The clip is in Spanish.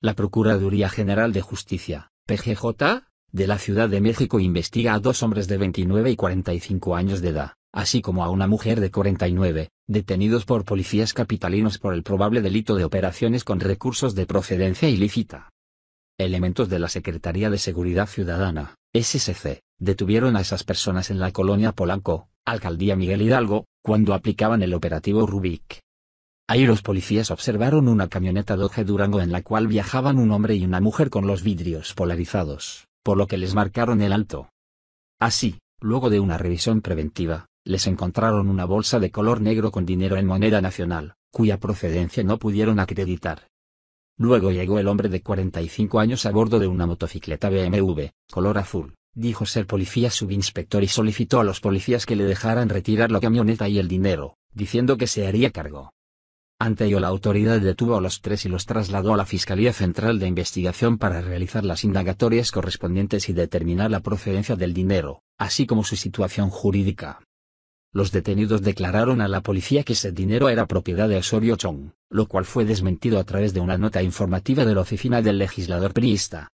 La Procuraduría General de Justicia, PGJ, de la Ciudad de México investiga a dos hombres de 29 y 45 años de edad, así como a una mujer de 49, detenidos por policías capitalinos por el probable delito de operaciones con recursos de procedencia ilícita. Elementos de la Secretaría de Seguridad Ciudadana, SSC, detuvieron a esas personas en la colonia Polanco, Alcaldía Miguel Hidalgo, cuando aplicaban el operativo Rubik. Ahí los policías observaron una camioneta Dodge Durango en la cual viajaban un hombre y una mujer con los vidrios polarizados, por lo que les marcaron el alto. Así, luego de una revisión preventiva, les encontraron una bolsa de color negro con dinero en moneda nacional, cuya procedencia no pudieron acreditar. Luego llegó el hombre de 45 años a bordo de una motocicleta BMW, color azul, dijo ser policía subinspector y solicitó a los policías que le dejaran retirar la camioneta y el dinero, diciendo que se haría cargo. Ante ello la autoridad detuvo a los tres y los trasladó a la Fiscalía Central de Investigación para realizar las indagatorias correspondientes y determinar la procedencia del dinero, así como su situación jurídica. Los detenidos declararon a la policía que ese dinero era propiedad de Osorio Chong, lo cual fue desmentido a través de una nota informativa de la oficina del legislador priista.